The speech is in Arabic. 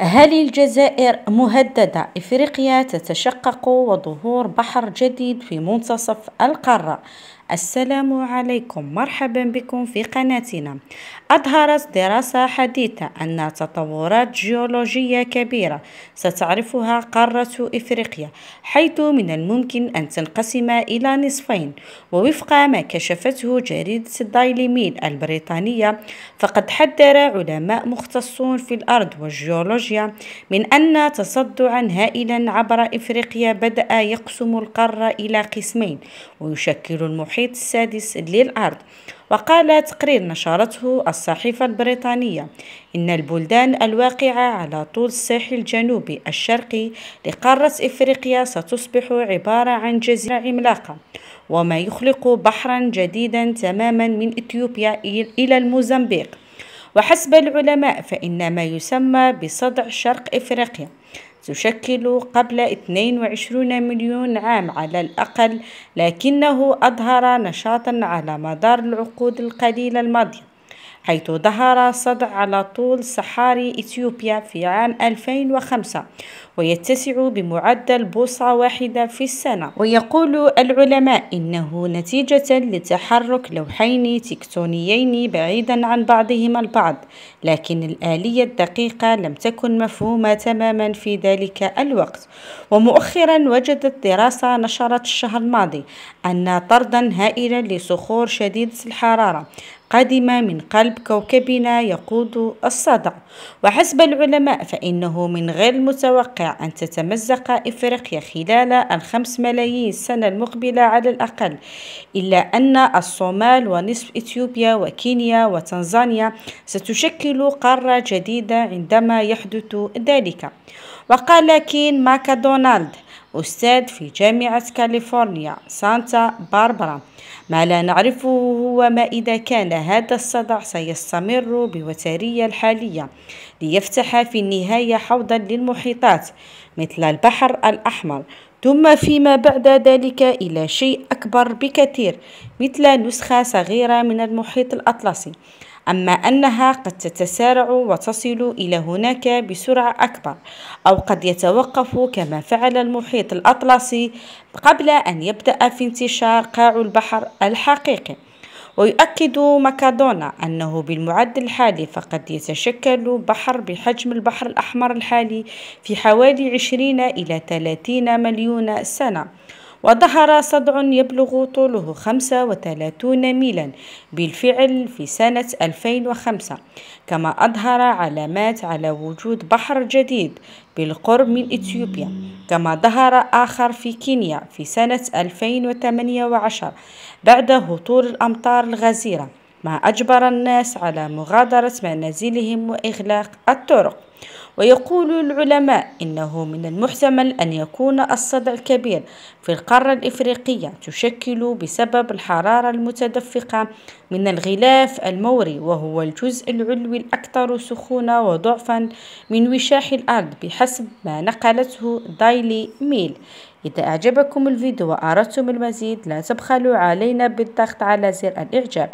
هل الجزائر مهددة؟ إفريقيا تتشقق وظهور بحر جديد في منتصف القارة السلام عليكم مرحبا بكم في قناتنا أظهرت دراسة حديثة أن تطورات جيولوجية كبيرة ستعرفها قارة إفريقيا حيث من الممكن أن تنقسم إلى نصفين ووفق ما كشفته جريدة دايلي ميل البريطانية فقد حذر علماء مختصون في الأرض والجيولوجيا جورجيا من أن تصدعا هائلا عبر إفريقيا بدأ يقسم القارة إلى قسمين ويشكل المحيط السادس للأرض وقال تقرير نشرته الصحيفة البريطانية إن البلدان الواقعة على طول الساحل الجنوبي الشرقي لقارة إفريقيا ستصبح عبارة عن جزيرة عملاقة وما يخلق بحرا جديدا تماما من إثيوبيا إلى الموزمبيق وحسب العلماء فإن ما يسمى بصدع شرق إفريقيا تشكل قبل 22 مليون عام على الأقل لكنه أظهر نشاطا على مدار العقود القليلة الماضية حيث ظهر صدع على طول صحاري إثيوبيا في عام 2005 ويتسع بمعدل بوصة واحدة في السنة ويقول العلماء إنه نتيجة لتحرك لوحين تكتونيين بعيدا عن بعضهما البعض لكن الآلية الدقيقة لم تكن مفهومة تماما في ذلك الوقت ومؤخرا وجدت دراسة نشرت الشهر الماضي أن طردا هائلا لصخور شديدة الحرارة قادمة من قلب كوكبنا يقود الصدى وحسب العلماء فإنه من غير المتوقع أن تتمزق إفريقيا خلال الخمس ملايين سنة المقبلة على الأقل إلا أن الصومال ونصف إثيوبيا وكينيا وتنزانيا ستشكل قارة جديدة عندما يحدث ذلك وقال كين ماكدونالد أستاذ في جامعة كاليفورنيا سانتا باربرا ما لا نعرفه هو ما إذا كان هذا الصدع سيستمر بوترية الحالية ليفتح في النهاية حوضا للمحيطات مثل البحر الأحمر ثم فيما بعد ذلك إلى شيء أكبر بكثير مثل نسخة صغيرة من المحيط الأطلسي أما أنها قد تتسارع وتصل إلى هناك بسرعة أكبر أو قد يتوقف كما فعل المحيط الأطلسي قبل أن يبدأ في انتشار قاع البحر الحقيقي ويؤكد ماكادونا أنه بالمعدل الحالي فقد يتشكل بحر بحجم البحر الأحمر الحالي في حوالي 20 إلى 30 مليون سنة وظهر صدع يبلغ طوله 35 ميلا بالفعل في سنة 2005 كما أظهر علامات على وجود بحر جديد بالقرب من إثيوبيا كما ظهر آخر في كينيا في سنة 2018 بعد هطول الأمطار الغزيرة ما أجبر الناس على مغادرة منازلهم وإغلاق الطرق ويقول العلماء إنه من المحتمل أن يكون الصدع الكبير في القارة الإفريقية تشكل بسبب الحرارة المتدفقة من الغلاف الموري وهو الجزء العلوي الأكثر سخونة وضعفا من وشاح الأرض بحسب ما نقلته دايلي ميل إذا أعجبكم الفيديو وأردتم المزيد لا تبخلوا علينا بالضغط على زر الإعجاب